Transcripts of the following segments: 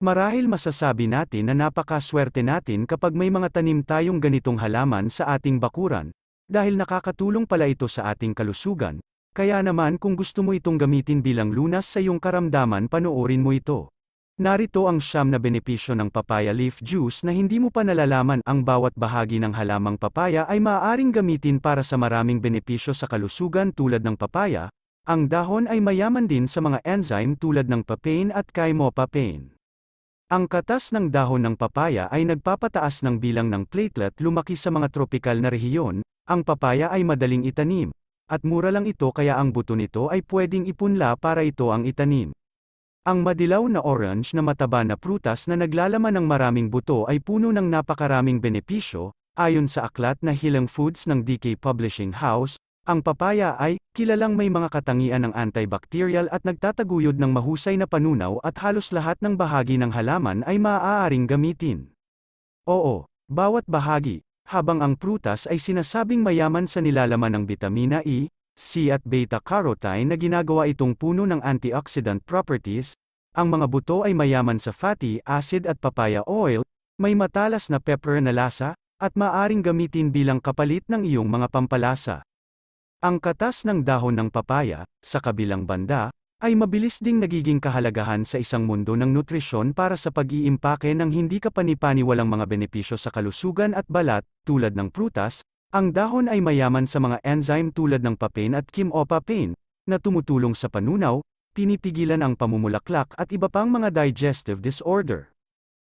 Marahil masasabi natin na napakaswerte natin kapag may mga tanim tayong ganitong halaman sa ating bakuran, dahil nakakatulong pala ito sa ating kalusugan, kaya naman kung gusto mo itong gamitin bilang lunas sa iyong karamdaman panoorin mo ito. Narito ang siyam na benepisyo ng papaya leaf juice na hindi mo pa nalalaman ang bawat bahagi ng halamang papaya ay maaaring gamitin para sa maraming benepisyo sa kalusugan tulad ng papaya, ang dahon ay mayaman din sa mga enzyme tulad ng papain at kaimopapane. Ang katas ng dahon ng papaya ay nagpapataas ng bilang ng platelet lumaki sa mga tropical na rehiyon, ang papaya ay madaling itanim, at mura lang ito kaya ang buto nito ay pwedeng ipunla para ito ang itanim. Ang madilaw na orange na mataba na prutas na naglalaman ng maraming buto ay puno ng napakaraming benepisyo, ayon sa aklat na Hilang Foods ng DK Publishing House, ang papaya ay, kilalang may mga katangian ng antibacterial at nagtataguyod ng mahusay na panunaw at halos lahat ng bahagi ng halaman ay maaaring gamitin. Oo, bawat bahagi, habang ang prutas ay sinasabing mayaman sa nilalaman ng vitamina E, C at beta-carotene na ginagawa itong puno ng antioxidant properties, ang mga buto ay mayaman sa fatty acid at papaya oil, may matalas na pepper na lasa, at maaring gamitin bilang kapalit ng iyong mga pampalasa. Ang katas ng dahon ng papaya, sa kabilang banda, ay mabilis ding nagiging kahalagahan sa isang mundo ng nutrisyon para sa pag-iimpake ng hindi kapanipaniwalang mga benepisyo sa kalusugan at balat, tulad ng prutas, ang dahon ay mayaman sa mga enzyme tulad ng papain at chymopapain, na tumutulong sa panunaw, pinipigilan ang pamumulaklak at iba pang mga digestive disorder.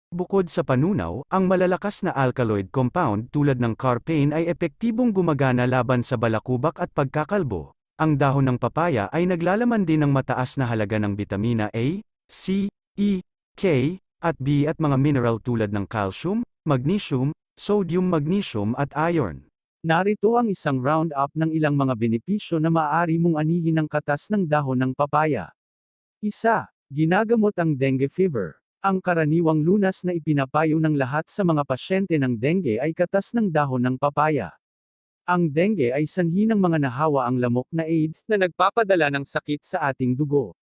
Bukod sa panunaw, ang malalakas na alkaloid compound tulad ng carpain ay epektibong gumagana laban sa balakubak at pagkakalbo. Ang dahon ng papaya ay naglalaman din ng mataas na halaga ng bitamina A, C, E, K, at B at mga mineral tulad ng calcium, magnesium, sodium magnesium at iron. Narito ang isang roundup ng ilang mga benepisyo na maaari mong anihin ng katas ng dahon ng papaya. Isa, ginagamot ang dengue fever. Ang karaniwang lunas na ipinapayo ng lahat sa mga pasyente ng dengue ay katas ng dahon ng papaya. Ang dengue ay sanhi ng mga nahawa ang lamok na AIDS na nagpapadala ng sakit sa ating dugo.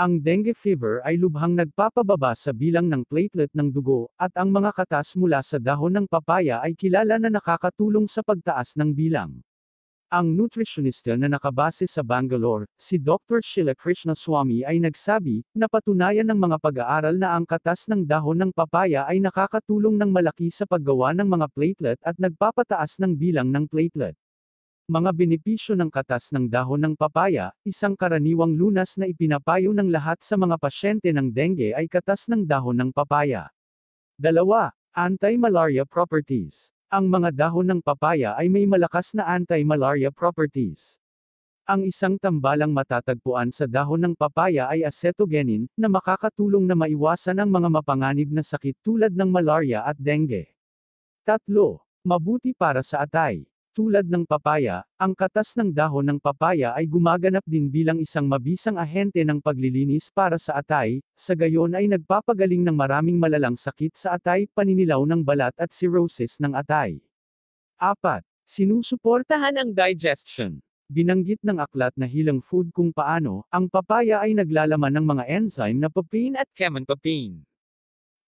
Ang dengue fever ay lubhang nagpapababa sa bilang ng platelet ng dugo, at ang mga katas mula sa dahon ng papaya ay kilala na nakakatulong sa pagtaas ng bilang. Ang nutritionist na nakabase sa Bangalore, si Dr. Sheila Krishna Swami ay nagsabi, napatunayan ng mga pag-aaral na ang katas ng dahon ng papaya ay nakakatulong ng malaki sa paggawa ng mga platelet at nagpapataas ng bilang ng platelet. Mga benepisyo ng katas ng dahon ng papaya, isang karaniwang lunas na ipinapayo ng lahat sa mga pasyente ng dengue ay katas ng dahon ng papaya. Dalawa, Anti-malaria properties ang mga dahon ng papaya ay may malakas na anti-malaria properties. Ang isang tambalang matatagpuan sa dahon ng papaya ay acetogenin, na makakatulong na maiwasan ang mga mapanganib na sakit tulad ng malaria at dengue. Tatlo, mabuti para sa atay. Tulad ng papaya, ang katas ng dahon ng papaya ay gumaganap din bilang isang mabisang ahente ng paglilinis para sa atay, sa gayon ay nagpapagaling ng maraming malalang sakit sa atay, paninilaw ng balat at cirrhosis ng atay. 4. Sinusuportahan ang digestion. Binanggit ng aklat na Hilang Food kung paano, ang papaya ay naglalaman ng mga enzyme na papain at chemopapain.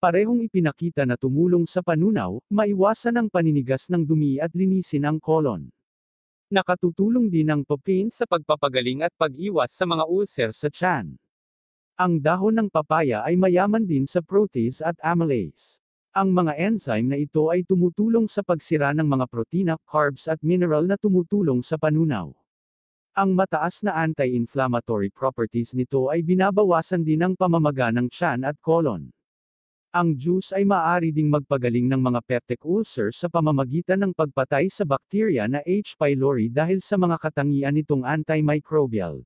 Parehong ipinakita na tumulong sa panunaw, maiwasan ang paninigas ng dumi at linisin ang kolon. Nakatutulong din ang papain sa pagpapagaling at pag-iwas sa mga ulcer sa tiyan. Ang dahon ng papaya ay mayaman din sa protease at amylase. Ang mga enzyme na ito ay tumutulong sa pagsira ng mga protina, carbs at mineral na tumutulong sa panunaw. Ang mataas na anti-inflammatory properties nito ay binabawasan din ang pamamaga ng tiyan at kolon. Ang juice ay maaari ding magpagaling ng mga peptic ulcer sa pamamagitan ng pagpatay sa bakterya na H. pylori dahil sa mga katangian nitong antimicrobial.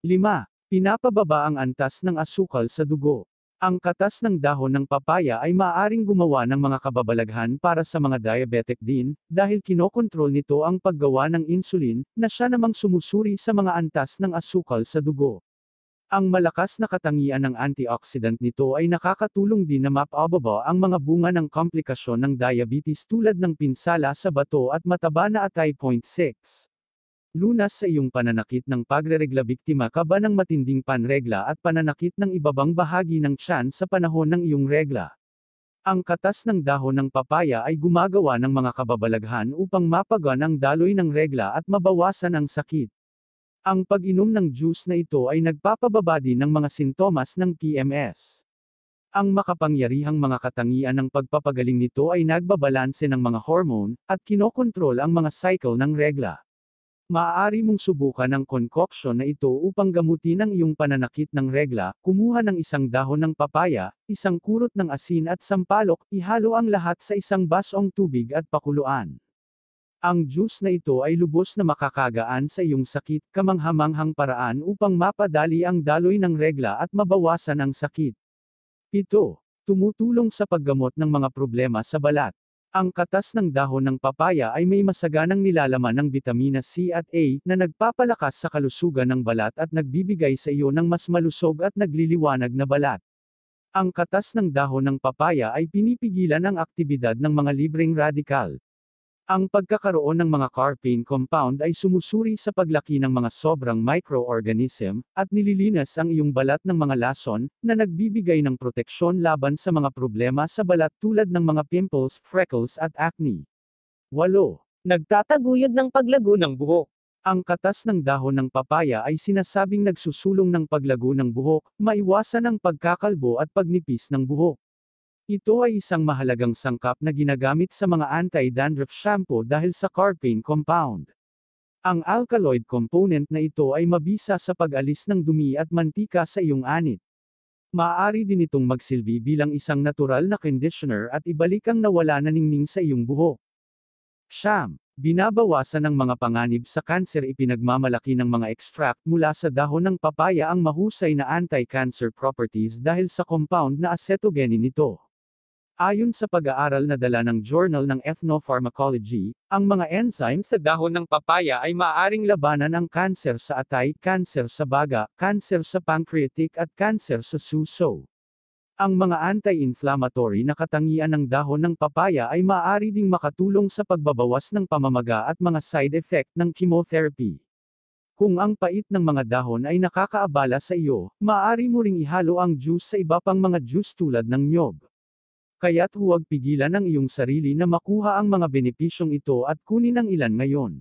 5. Pinapababa ang antas ng asukal sa dugo. Ang katas ng dahon ng papaya ay maaaring gumawa ng mga kababalaghan para sa mga diabetic din, dahil kinokontrol nito ang paggawa ng insulin, na siya namang sumusuri sa mga antas ng asukal sa dugo. Ang malakas na katangian ng antioxidant nito ay nakakatulong din na mapababa ang mga bunga ng komplikasyon ng diabetes tulad ng pinsala sa bato at mataba na atay. 6. Lunas sa iyong pananakit ng pagreregla biktima ka ba ng matinding panregla at pananakit ng ibabang bahagi ng tiyan sa panahon ng iyong regla? Ang katas ng dahon ng papaya ay gumagawa ng mga kababalaghan upang mapagan ang daloy ng regla at mabawasan ang sakit. Ang pag-inom ng juice na ito ay nagpapababa din ng mga sintomas ng PMS. Ang makapangyarihang mga katangian ng pagpapagaling nito ay nagbabalanse ng mga hormone, at kinokontrol ang mga cycle ng regla. Maaari mong subukan ang concoction na ito upang gamutin ang iyong pananakit ng regla, kumuha ng isang dahon ng papaya, isang kurot ng asin at sampalok, ihalo ang lahat sa isang basong tubig at pakuluan. Ang juice na ito ay lubos na makakagaan sa iyong sakit, kamanghamanghang paraan upang mapadali ang daloy ng regla at mabawasan ang sakit. Ito, tumutulong sa paggamot ng mga problema sa balat. Ang katas ng dahon ng papaya ay may masaganang nilalaman ng vitamina C at A na nagpapalakas sa kalusugan ng balat at nagbibigay sa iyo ng mas malusog at nagliliwanag na balat. Ang katas ng dahon ng papaya ay pinipigilan ang aktibidad ng mga libreng radikal. Ang pagkakaroon ng mga carpine compound ay sumusuri sa paglaki ng mga sobrang microorganism, at nililinas ang iyong balat ng mga lason, na nagbibigay ng proteksyon laban sa mga problema sa balat tulad ng mga pimples, freckles at acne. 8. Nagtataguyod ng paglago ng buhok. Ang katas ng dahon ng papaya ay sinasabing nagsusulong ng paglago ng buhok, maiwasan ang pagkakalbo at pagnipis ng buhok. Ito ay isang mahalagang sangkap na ginagamit sa mga anti-dandruff shampoo dahil sa carpine compound. Ang alkaloid component na ito ay mabisa sa pag-alis ng dumi at mantika sa iyong anit. Maaari din itong magsilbi bilang isang natural na conditioner at ibalik ang nawala na ningning sa iyong buhok. Sham, binabawasan ng mga panganib sa kanser ipinagmamalaki ng mga extract mula sa dahon ng papaya ang mahusay na anti-cancer properties dahil sa compound na acetogenin nito. Ayon sa pag-aaral na dala ng Journal ng Ethnopharmacology, ang mga enzyme sa dahon ng papaya ay maaring labanan ang kanser sa atay, kanser sa baga, kanser sa pancreatic at kanser sa suso. Ang mga anti-inflammatory na katangian ng dahon ng papaya ay maaari ding makatulong sa pagbabawas ng pamamaga at mga side effect ng chemotherapy. Kung ang pait ng mga dahon ay nakakaabala sa iyo, maaari mo ring ihalo ang juice sa iba pang mga juice tulad ng nyog. Kaya't huwag pigilan ang iyong sarili na makuha ang mga benepisyong ito at kunin ang ilan ngayon.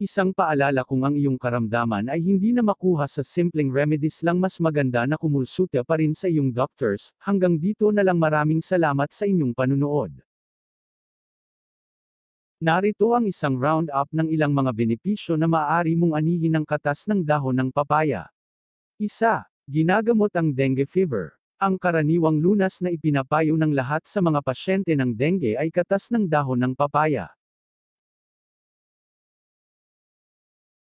Isang paalala kung ang iyong karamdaman ay hindi na makuha sa simpleng remedies lang mas maganda na kumulsuta pa rin sa iyong doctors, hanggang dito na lang maraming salamat sa inyong panunood. Narito ang isang round-up ng ilang mga benepisyo na maaari mong anihin ng katas ng dahon ng papaya. Isa, ginagamot ang dengue fever. Ang karaniwang lunas na ipinapayo ng lahat sa mga pasyente ng dengue ay katas ng dahon ng papaya.